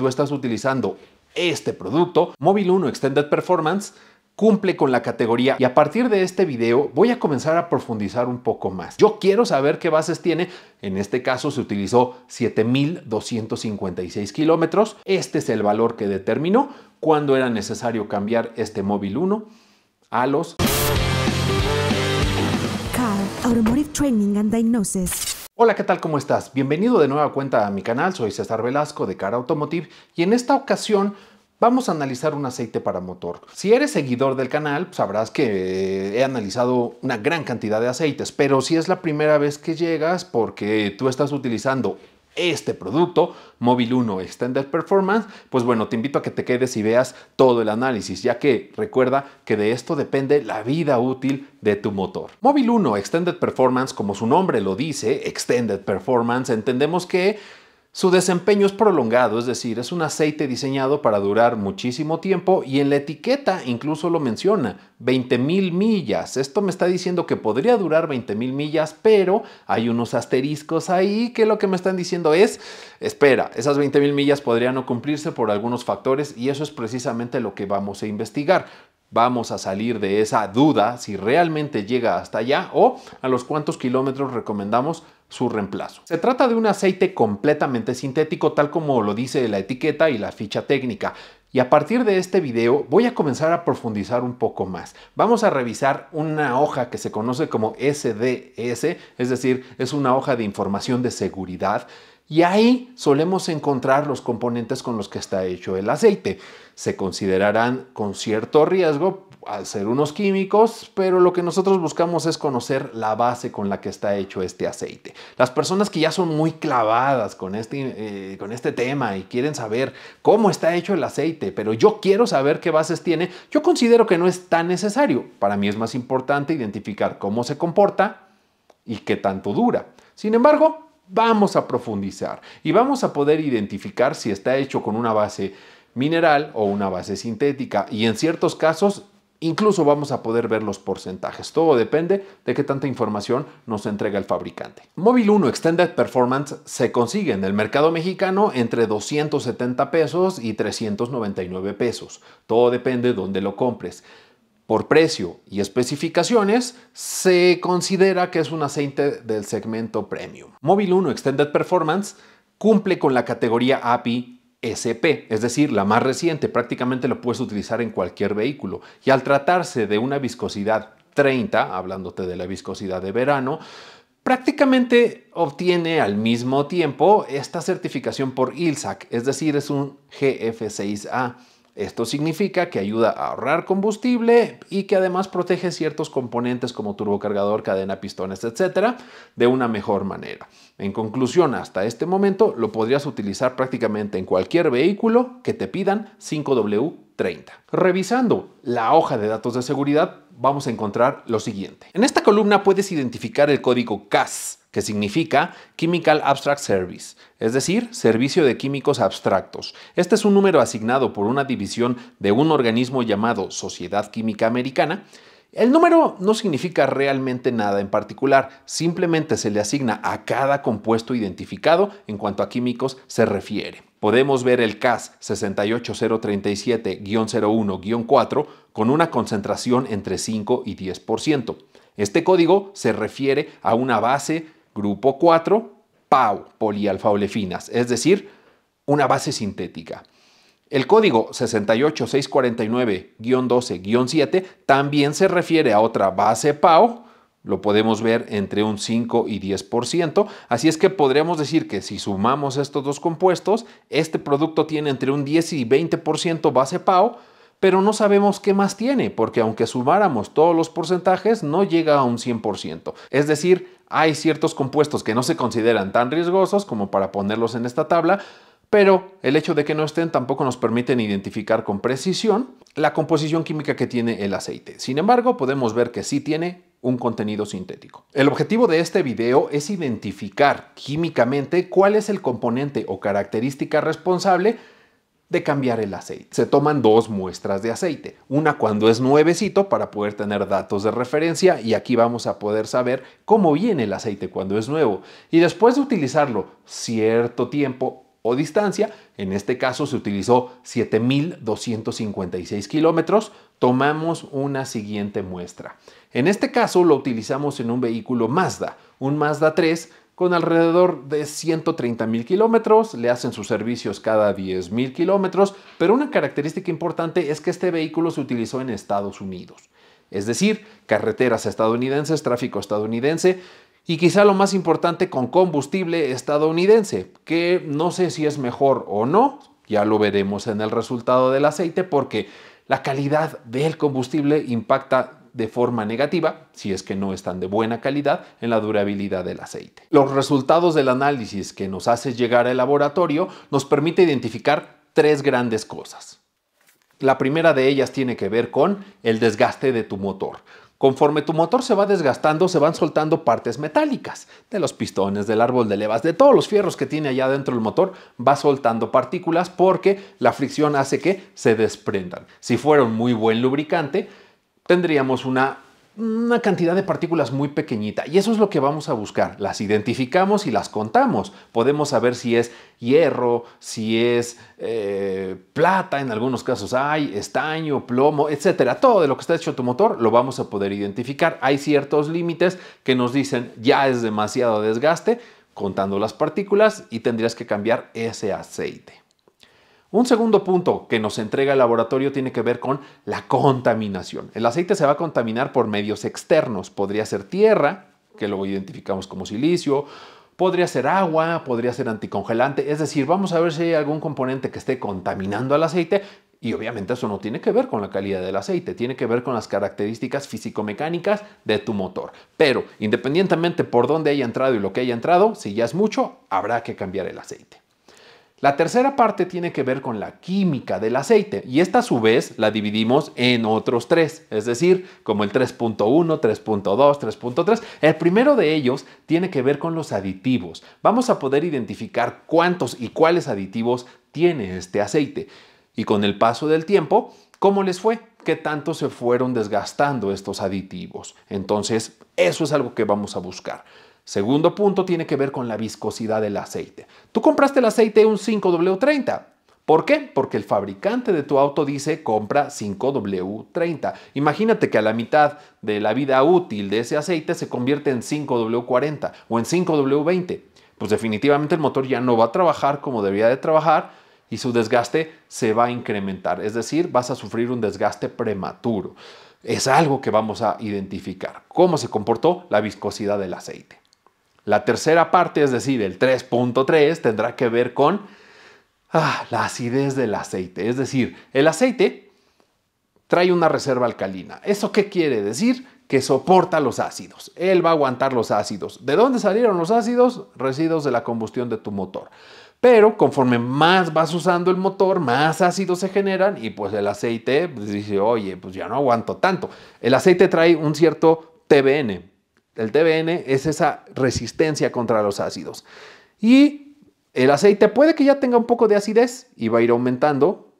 tú estás utilizando este producto, Móvil 1 Extended Performance cumple con la categoría y a partir de este video voy a comenzar a profundizar un poco más. Yo quiero saber qué bases tiene, en este caso se utilizó 7.256 kilómetros, este es el valor que determinó cuando era necesario cambiar este móvil 1 a los... Car, Automotive Training and Diagnosis. Hola, ¿qué tal? ¿Cómo estás? Bienvenido de nueva cuenta a mi canal, soy César Velasco de Cara Automotive y en esta ocasión vamos a analizar un aceite para motor. Si eres seguidor del canal, sabrás que he analizado una gran cantidad de aceites, pero si es la primera vez que llegas porque tú estás utilizando este producto, Móvil 1 Extended Performance, pues bueno, te invito a que te quedes y veas todo el análisis, ya que recuerda que de esto depende la vida útil de tu motor. Móvil 1 Extended Performance, como su nombre lo dice, Extended Performance, entendemos que su desempeño es prolongado, es decir, es un aceite diseñado para durar muchísimo tiempo y en la etiqueta incluso lo menciona, 20.000 millas. Esto me está diciendo que podría durar 20.000 millas, pero hay unos asteriscos ahí que lo que me están diciendo es, espera, esas 20.000 millas podrían no cumplirse por algunos factores y eso es precisamente lo que vamos a investigar vamos a salir de esa duda si realmente llega hasta allá o a los cuantos kilómetros recomendamos su reemplazo. Se trata de un aceite completamente sintético tal como lo dice la etiqueta y la ficha técnica. Y a partir de este video voy a comenzar a profundizar un poco más. Vamos a revisar una hoja que se conoce como SDS, es decir, es una hoja de información de seguridad y ahí solemos encontrar los componentes con los que está hecho el aceite. Se considerarán con cierto riesgo al ser unos químicos, pero lo que nosotros buscamos es conocer la base con la que está hecho este aceite. Las personas que ya son muy clavadas con este, eh, con este tema y quieren saber cómo está hecho el aceite, pero yo quiero saber qué bases tiene, yo considero que no es tan necesario. Para mí es más importante identificar cómo se comporta y qué tanto dura. Sin embargo, vamos a profundizar y vamos a poder identificar si está hecho con una base mineral o una base sintética y en ciertos casos incluso vamos a poder ver los porcentajes. Todo depende de qué tanta información nos entrega el fabricante. Móvil 1 Extended Performance se consigue en el mercado mexicano entre 270 pesos y 399 pesos. Todo depende de dónde lo compres. Por precio y especificaciones, se considera que es un aceite del segmento premium. Móvil 1 Extended Performance cumple con la categoría API SP, es decir, la más reciente, prácticamente lo puedes utilizar en cualquier vehículo. Y al tratarse de una viscosidad 30, hablándote de la viscosidad de verano, prácticamente obtiene al mismo tiempo esta certificación por ILSAC, es decir, es un GF6A. Esto significa que ayuda a ahorrar combustible y que además protege ciertos componentes como turbocargador, cadena, pistones, etcétera, de una mejor manera. En conclusión, hasta este momento lo podrías utilizar prácticamente en cualquier vehículo que te pidan 5W30. Revisando la hoja de datos de seguridad, vamos a encontrar lo siguiente. En esta columna puedes identificar el código CAS que significa Chemical Abstract Service, es decir, servicio de químicos abstractos. Este es un número asignado por una división de un organismo llamado Sociedad Química Americana. El número no significa realmente nada en particular, simplemente se le asigna a cada compuesto identificado en cuanto a químicos se refiere. Podemos ver el CAS 68037-01-4 con una concentración entre 5 y 10%. Este código se refiere a una base Grupo 4, PAU, polialfaolefinas, es decir, una base sintética. El código 68649-12-7 también se refiere a otra base PAO, lo podemos ver entre un 5 y 10%, así es que podríamos decir que si sumamos estos dos compuestos, este producto tiene entre un 10 y 20% base PAO, pero no sabemos qué más tiene, porque aunque sumáramos todos los porcentajes, no llega a un 100%. Es decir, hay ciertos compuestos que no se consideran tan riesgosos como para ponerlos en esta tabla, pero el hecho de que no estén tampoco nos permiten identificar con precisión la composición química que tiene el aceite. Sin embargo, podemos ver que sí tiene un contenido sintético. El objetivo de este video es identificar químicamente cuál es el componente o característica responsable de cambiar el aceite. Se toman dos muestras de aceite, una cuando es nuevecito para poder tener datos de referencia y aquí vamos a poder saber cómo viene el aceite cuando es nuevo y después de utilizarlo cierto tiempo o distancia, en este caso se utilizó 7.256 kilómetros, tomamos una siguiente muestra. En este caso lo utilizamos en un vehículo Mazda, un Mazda 3 con alrededor de 130 mil kilómetros, le hacen sus servicios cada 10 mil kilómetros, pero una característica importante es que este vehículo se utilizó en Estados Unidos. Es decir, carreteras estadounidenses, tráfico estadounidense y quizá lo más importante con combustible estadounidense, que no sé si es mejor o no, ya lo veremos en el resultado del aceite porque la calidad del combustible impacta de forma negativa, si es que no están de buena calidad, en la durabilidad del aceite. Los resultados del análisis que nos hace llegar al laboratorio nos permite identificar tres grandes cosas. La primera de ellas tiene que ver con el desgaste de tu motor. Conforme tu motor se va desgastando, se van soltando partes metálicas de los pistones, del árbol de levas, de todos los fierros que tiene allá dentro el motor, va soltando partículas porque la fricción hace que se desprendan. Si fuera un muy buen lubricante, tendríamos una cantidad de partículas muy pequeñita y eso es lo que vamos a buscar. Las identificamos y las contamos. Podemos saber si es hierro, si es eh, plata, en algunos casos hay estaño, plomo, etcétera. Todo de lo que está hecho tu motor lo vamos a poder identificar. Hay ciertos límites que nos dicen ya es demasiado desgaste contando las partículas y tendrías que cambiar ese aceite. Un segundo punto que nos entrega el laboratorio tiene que ver con la contaminación. El aceite se va a contaminar por medios externos. Podría ser tierra, que lo identificamos como silicio, podría ser agua, podría ser anticongelante. Es decir, vamos a ver si hay algún componente que esté contaminando al aceite. Y obviamente eso no tiene que ver con la calidad del aceite, tiene que ver con las características físico-mecánicas de tu motor. Pero independientemente por dónde haya entrado y lo que haya entrado, si ya es mucho, habrá que cambiar el aceite. La tercera parte tiene que ver con la química del aceite y esta a su vez la dividimos en otros tres, es decir, como el 3.1, 3.2, 3.3. El primero de ellos tiene que ver con los aditivos. Vamos a poder identificar cuántos y cuáles aditivos tiene este aceite y con el paso del tiempo, ¿cómo les fue? qué tanto se fueron desgastando estos aditivos. Entonces, eso es algo que vamos a buscar. Segundo punto tiene que ver con la viscosidad del aceite. Tú compraste el aceite un 5W30. ¿Por qué? Porque el fabricante de tu auto dice compra 5W30. Imagínate que a la mitad de la vida útil de ese aceite se convierte en 5W40 o en 5W20. Pues definitivamente el motor ya no va a trabajar como debía de trabajar y su desgaste se va a incrementar. Es decir, vas a sufrir un desgaste prematuro. Es algo que vamos a identificar. ¿Cómo se comportó la viscosidad del aceite? La tercera parte, es decir, el 3.3, tendrá que ver con ah, la acidez del aceite. Es decir, el aceite trae una reserva alcalina. ¿Eso qué quiere decir? Que soporta los ácidos. Él va a aguantar los ácidos. ¿De dónde salieron los ácidos? Residuos de la combustión de tu motor. Pero conforme más vas usando el motor, más ácidos se generan y pues el aceite pues, dice, oye, pues ya no aguanto tanto. El aceite trae un cierto TBN, el TBN es esa resistencia contra los ácidos. Y el aceite puede que ya tenga un poco de acidez y va a ir aumentando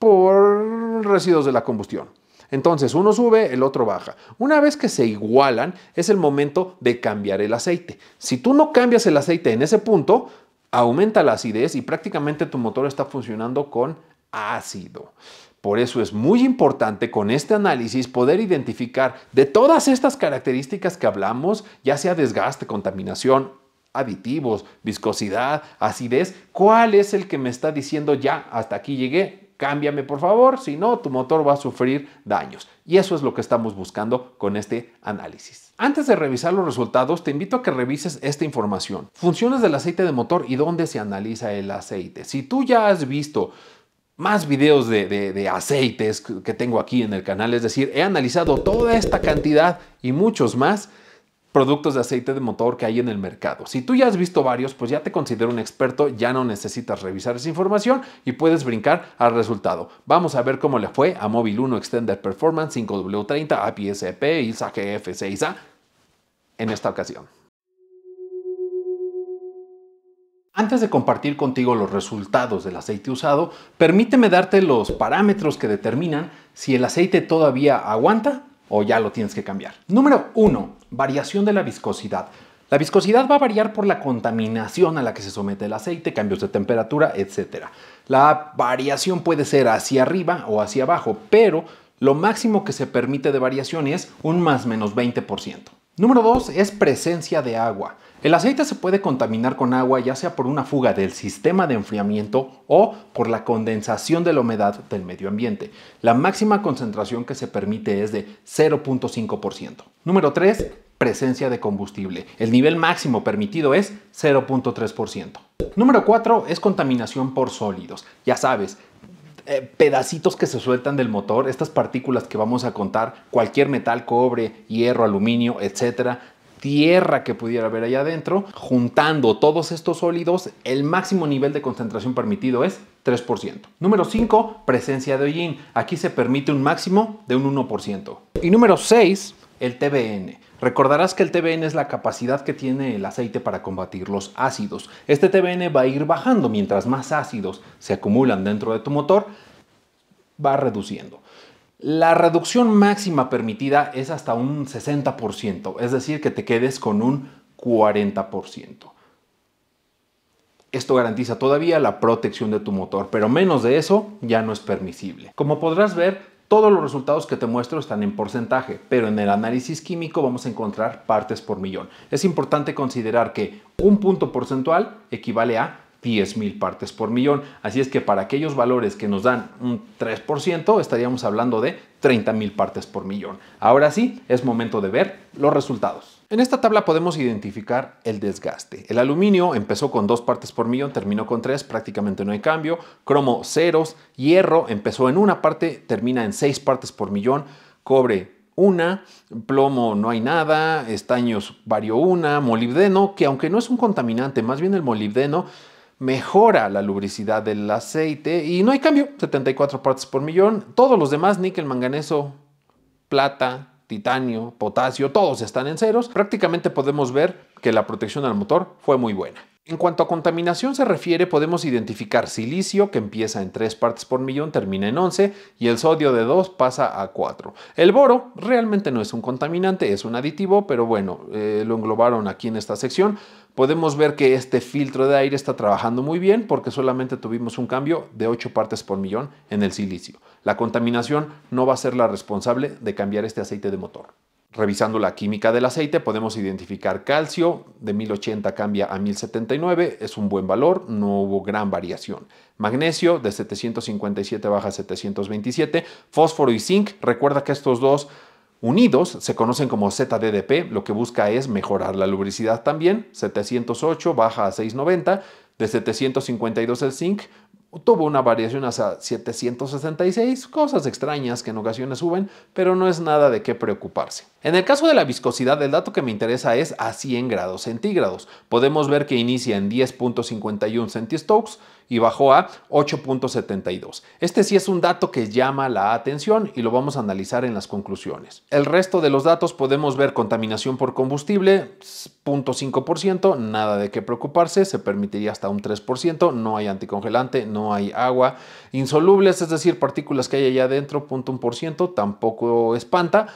por residuos de la combustión. Entonces uno sube, el otro baja. Una vez que se igualan, es el momento de cambiar el aceite. Si tú no cambias el aceite en ese punto, aumenta la acidez y prácticamente tu motor está funcionando con ácido. Por eso es muy importante con este análisis poder identificar de todas estas características que hablamos, ya sea desgaste, contaminación, aditivos, viscosidad, acidez, cuál es el que me está diciendo ya, hasta aquí llegué, cámbiame por favor, si no, tu motor va a sufrir daños. Y eso es lo que estamos buscando con este análisis. Antes de revisar los resultados, te invito a que revises esta información. Funciones del aceite de motor y dónde se analiza el aceite. Si tú ya has visto más videos de, aceites que tengo aquí en el canal. Es decir, he analizado toda esta cantidad y muchos más productos de aceite de motor que hay en el mercado. Si tú ya has visto varios, pues ya te considero un experto, ya no necesitas revisar esa información y puedes brincar al resultado. Vamos a ver cómo le fue a Móvil 1 Extender Performance 5W30 APSP ISA GF6A en esta ocasión. Antes de compartir contigo los resultados del aceite usado, permíteme darte los parámetros que determinan si el aceite todavía aguanta o ya lo tienes que cambiar. Número 1. Variación de la viscosidad. La viscosidad va a variar por la contaminación a la que se somete el aceite, cambios de temperatura, etc. La variación puede ser hacia arriba o hacia abajo, pero lo máximo que se permite de variación es un más menos 20%. Número 2 es presencia de agua. El aceite se puede contaminar con agua ya sea por una fuga del sistema de enfriamiento o por la condensación de la humedad del medio ambiente. La máxima concentración que se permite es de 0.5%. Número 3, presencia de combustible. El nivel máximo permitido es 0.3%. Número 4 es contaminación por sólidos. Ya sabes, eh, pedacitos que se sueltan del motor, estas partículas que vamos a contar, cualquier metal, cobre, hierro, aluminio, etcétera, tierra que pudiera haber allá adentro, juntando todos estos sólidos, el máximo nivel de concentración permitido es 3%. Número 5, presencia de hollín. Aquí se permite un máximo de un 1%. Y número 6, el TBN. Recordarás que el TBN es la capacidad que tiene el aceite para combatir los ácidos. Este TBN va a ir bajando mientras más ácidos se acumulan dentro de tu motor, va reduciendo. La reducción máxima permitida es hasta un 60%, es decir, que te quedes con un 40%. Esto garantiza todavía la protección de tu motor, pero menos de eso ya no es permisible. Como podrás ver, todos los resultados que te muestro están en porcentaje, pero en el análisis químico vamos a encontrar partes por millón. Es importante considerar que un punto porcentual equivale a 10.000 partes por millón. Así es que para aquellos valores que nos dan un 3%, estaríamos hablando de 30.000 partes por millón. Ahora sí, es momento de ver los resultados. En esta tabla podemos identificar el desgaste. El aluminio empezó con dos partes por millón, terminó con tres, prácticamente no hay cambio. Cromo ceros, hierro empezó en una parte, termina en seis partes por millón. Cobre una, plomo no hay nada, estaños vario una, molibdeno, que aunque no es un contaminante, más bien el molibdeno mejora la lubricidad del aceite y no hay cambio, 74 partes por millón. Todos los demás, níquel, manganeso, plata, titanio, potasio, todos están en ceros, prácticamente podemos ver que la protección al motor fue muy buena. En cuanto a contaminación se refiere, podemos identificar silicio, que empieza en 3 partes por millón, termina en 11, y el sodio de 2 pasa a 4. El boro realmente no es un contaminante, es un aditivo, pero bueno, eh, lo englobaron aquí en esta sección. Podemos ver que este filtro de aire está trabajando muy bien porque solamente tuvimos un cambio de 8 partes por millón en el silicio. La contaminación no va a ser la responsable de cambiar este aceite de motor. Revisando la química del aceite podemos identificar calcio, de 1080 cambia a 1079, es un buen valor, no hubo gran variación. Magnesio de 757 baja a 727, fósforo y zinc, recuerda que estos dos unidos se conocen como ZDDP, lo que busca es mejorar la lubricidad también, 708 baja a 690, de 752 el zinc, tuvo una variación hasta 766, cosas extrañas que en ocasiones suben, pero no es nada de qué preocuparse. En el caso de la viscosidad, el dato que me interesa es a 100 grados centígrados. Podemos ver que inicia en 10.51 centistokes, y bajó a 8.72. Este sí es un dato que llama la atención y lo vamos a analizar en las conclusiones. El resto de los datos podemos ver contaminación por combustible, 0.5%, nada de qué preocuparse, se permitiría hasta un 3%, no hay anticongelante, no hay agua, insolubles, es decir, partículas que hay allá adentro, 0.1%, tampoco espanta.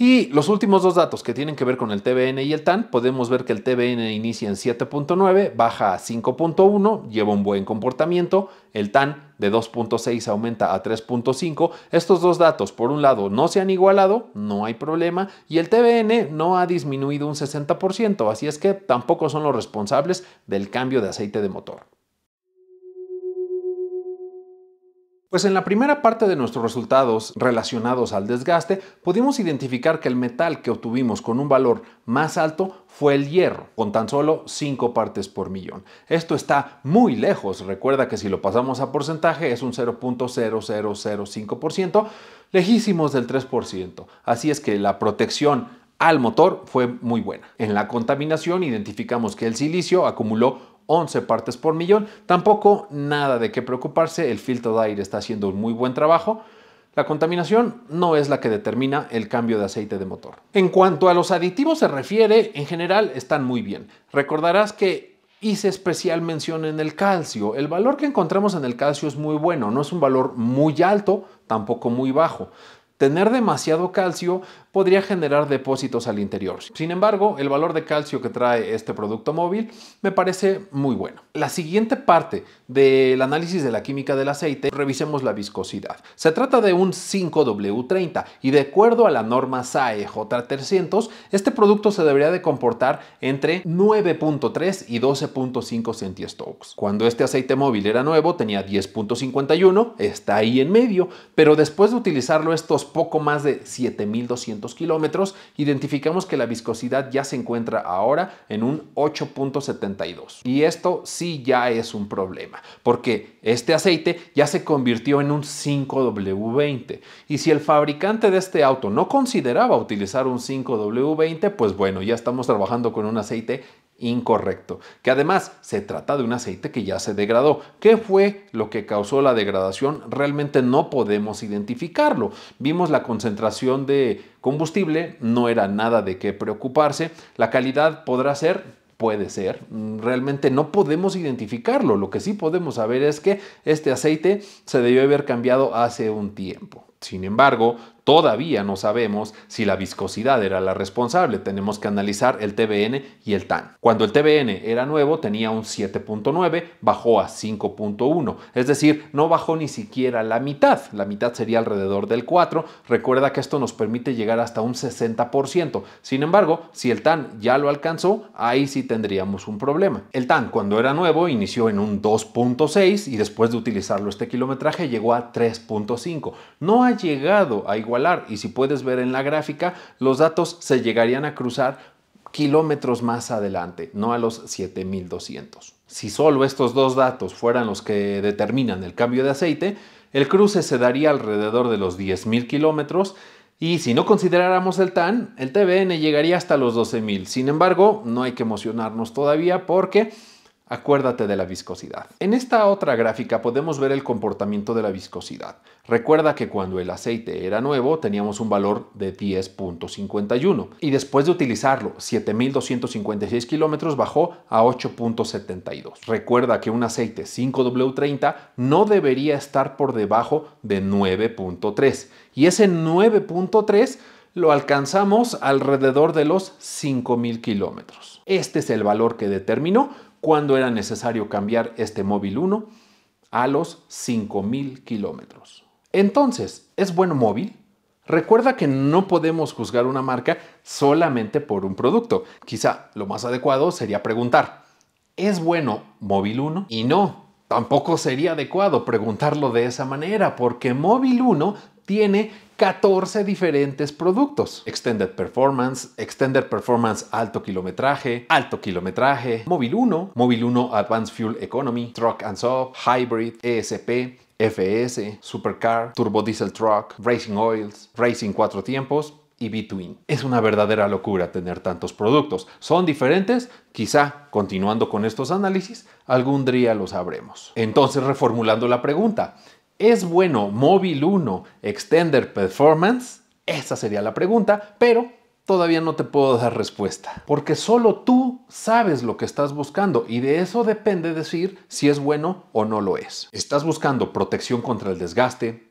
Y los últimos dos datos que tienen que ver con el TBN y el TAN, podemos ver que el TBN inicia en 7.9, baja a 5.1, lleva un buen comportamiento, el TAN de 2.6 aumenta a 3.5. Estos dos datos, por un lado, no se han igualado, no hay problema, y el TBN no ha disminuido un 60%, así es que tampoco son los responsables del cambio de aceite de motor. Pues en la primera parte de nuestros resultados relacionados al desgaste, pudimos identificar que el metal que obtuvimos con un valor más alto fue el hierro, con tan solo 5 partes por millón. Esto está muy lejos, recuerda que si lo pasamos a porcentaje es un 0.0005%, lejísimos del 3%. Así es que la protección al motor fue muy buena. En la contaminación identificamos que el silicio acumuló 11 partes por millón. Tampoco nada de qué preocuparse, el filtro de aire está haciendo un muy buen trabajo. La contaminación no es la que determina el cambio de aceite de motor. En cuanto a los aditivos se refiere, en general están muy bien. Recordarás que hice especial mención en el calcio. El valor que encontramos en el calcio es muy bueno, no es un valor muy alto, tampoco muy bajo. Tener demasiado calcio podría generar depósitos al interior. Sin embargo, el valor de calcio que trae este producto móvil me parece muy bueno. La siguiente parte del análisis de la química del aceite, revisemos la viscosidad. Se trata de un 5W30 y de acuerdo a la norma SAE J300, este producto se debería de comportar entre 9.3 y 12.5 centistokes. Cuando este aceite móvil era nuevo tenía 10.51, está ahí en medio, pero después de utilizarlo estos poco más de 7.200 kilómetros, identificamos que la viscosidad ya se encuentra ahora en un 8.72. Y esto sí ya es un problema, porque este aceite ya se convirtió en un 5W20. Y si el fabricante de este auto no consideraba utilizar un 5W20, pues bueno, ya estamos trabajando con un aceite incorrecto, que además se trata de un aceite que ya se degradó. ¿Qué fue lo que causó la degradación? Realmente no podemos identificarlo. Vimos la concentración de combustible, no era nada de qué preocuparse. La calidad podrá ser puede ser, mm, realmente no podemos identificarlo. Lo que sí podemos saber es que este aceite se debió haber cambiado hace un tiempo. Sin embargo, Todavía no sabemos si la viscosidad era la responsable, tenemos que analizar el TBN y el TAN. Cuando el TBN era nuevo tenía un 7.9, bajó a 5.1, es decir, no bajó ni siquiera la mitad, la mitad sería alrededor del 4, recuerda que esto nos permite llegar hasta un 60%, sin embargo, si el TAN ya lo alcanzó, ahí sí tendríamos un problema. El TAN cuando era nuevo inició en un 2.6 y después de utilizarlo este kilometraje llegó a 3.5, no ha llegado a igual y si puedes ver en la gráfica, los datos se llegarían a cruzar kilómetros más adelante, no a los 7200. Si solo estos dos datos fueran los que determinan el cambio de aceite, el cruce se daría alrededor de los 10.000 kilómetros y si no consideráramos el TAN, el TBN llegaría hasta los 12.000. Sin embargo, no hay que emocionarnos todavía porque Acuérdate de la viscosidad. En esta otra gráfica podemos ver el comportamiento de la viscosidad. Recuerda que cuando el aceite era nuevo teníamos un valor de 10.51 y después de utilizarlo 7.256 kilómetros bajó a 8.72. Recuerda que un aceite 5W30 no debería estar por debajo de 9.3 y ese 9.3 lo alcanzamos alrededor de los 5.000 kilómetros. Este es el valor que determinó cuando era necesario cambiar este móvil 1 a los 5.000 kilómetros. Entonces, ¿es bueno móvil? Recuerda que no podemos juzgar una marca solamente por un producto. Quizá lo más adecuado sería preguntar, ¿es bueno móvil 1? Y no, tampoco sería adecuado preguntarlo de esa manera, porque móvil 1 tiene 14 diferentes productos. Extended Performance, Extended Performance Alto Kilometraje, Alto Kilometraje, Móvil 1, Móvil 1 Advanced Fuel Economy, Truck and Sub, Hybrid, ESP, FS, e Supercar, Turbo Diesel Truck, Racing Oils, Racing Cuatro Tiempos, y Between. Es una verdadera locura tener tantos productos. Son diferentes, quizá continuando con estos análisis, algún día lo sabremos. Entonces reformulando la pregunta, ¿Es bueno Móvil 1 Extender Performance? Esa sería la pregunta, pero todavía no te puedo dar respuesta, porque solo tú sabes lo que estás buscando y de eso depende decir si es bueno o no lo es. Estás buscando protección contra el desgaste,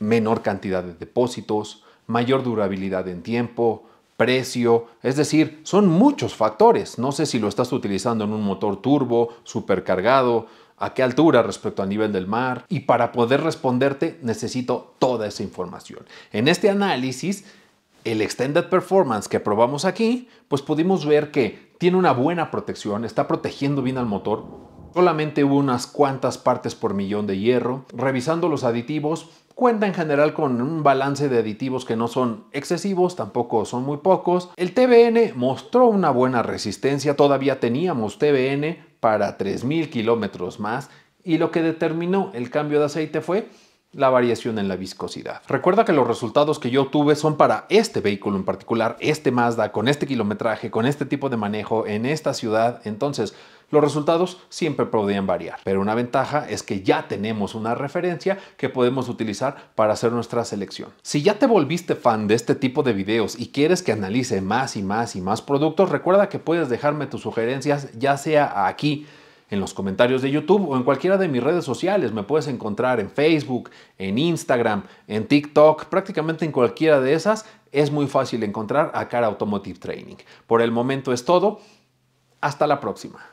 menor cantidad de depósitos, mayor durabilidad en tiempo, precio, es decir, son muchos factores. No sé si lo estás utilizando en un motor turbo, supercargado, a qué altura respecto al nivel del mar y para poder responderte necesito toda esa información. En este análisis, el Extended Performance que probamos aquí, pues pudimos ver que tiene una buena protección, está protegiendo bien al motor, solamente hubo unas cuantas partes por millón de hierro. Revisando los aditivos, Cuenta en general con un balance de aditivos que no son excesivos, tampoco son muy pocos. El TBN mostró una buena resistencia, todavía teníamos TBN para 3.000 kilómetros más y lo que determinó el cambio de aceite fue la variación en la viscosidad. Recuerda que los resultados que yo tuve son para este vehículo en particular, este Mazda, con este kilometraje, con este tipo de manejo en esta ciudad. Entonces, los resultados siempre podrían variar, pero una ventaja es que ya tenemos una referencia que podemos utilizar para hacer nuestra selección. Si ya te volviste fan de este tipo de videos y quieres que analice más y más y más productos, recuerda que puedes dejarme tus sugerencias ya sea aquí en los comentarios de YouTube o en cualquiera de mis redes sociales. Me puedes encontrar en Facebook, en Instagram, en TikTok, prácticamente en cualquiera de esas. Es muy fácil encontrar a Cara Automotive Training. Por el momento es todo. Hasta la próxima.